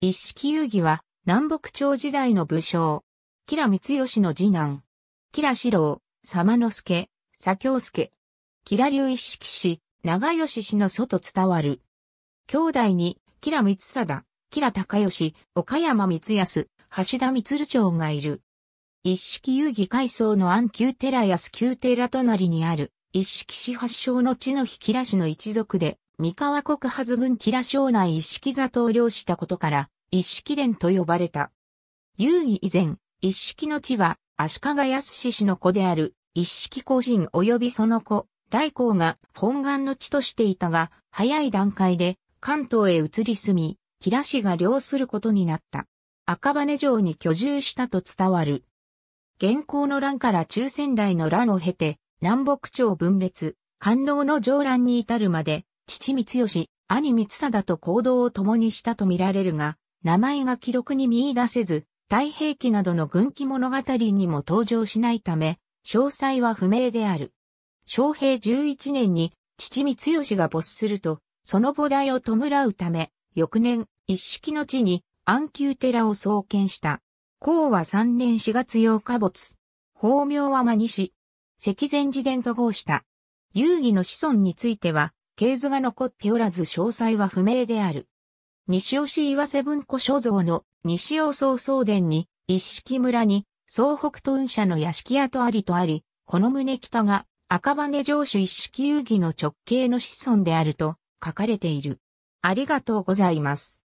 一式遊戯は、南北朝時代の武将。吉良光義の次男。吉良四郎、様之助、左京助。吉良流一式氏、長吉氏の祖と伝わる。兄弟に、吉良光貞、吉良高義、岡山光康、橋田光長がいる。一式遊戯階層の安久寺安久寺隣にある、一式市発祥の地の日吉良氏の一族で、三河国はず軍吉良省内一式座頭領したことから、一式殿と呼ばれた。遊戯以前、一式の地は、足利康氏の子である、一式後人及びその子、来光が本願の地としていたが、早い段階で関東へ移り住み、吉良氏が領することになった。赤羽城に居住したと伝わる。現行の乱から中仙台の乱を経て、南北朝分裂、関東の上乱に至るまで、父光義、兄光貞と行動を共にしたと見られるが、名前が記録に見出せず、太平記などの軍記物語にも登場しないため、詳細は不明である。昭平11年に父光義が没すると、その母代を弔うため、翌年、一式の地に安久寺を創建した。公は3年4月8日没。法名は真西。石前寺伝と号した。遊戯の子孫については、系図が残っておらず詳細は不明である。西尾市岩瀬文庫所蔵の西尾総総殿に、一式村に、総北東社の屋敷跡ありとあり、この胸北が赤羽城主一式遊戯の直系の子孫であると書かれている。ありがとうございます。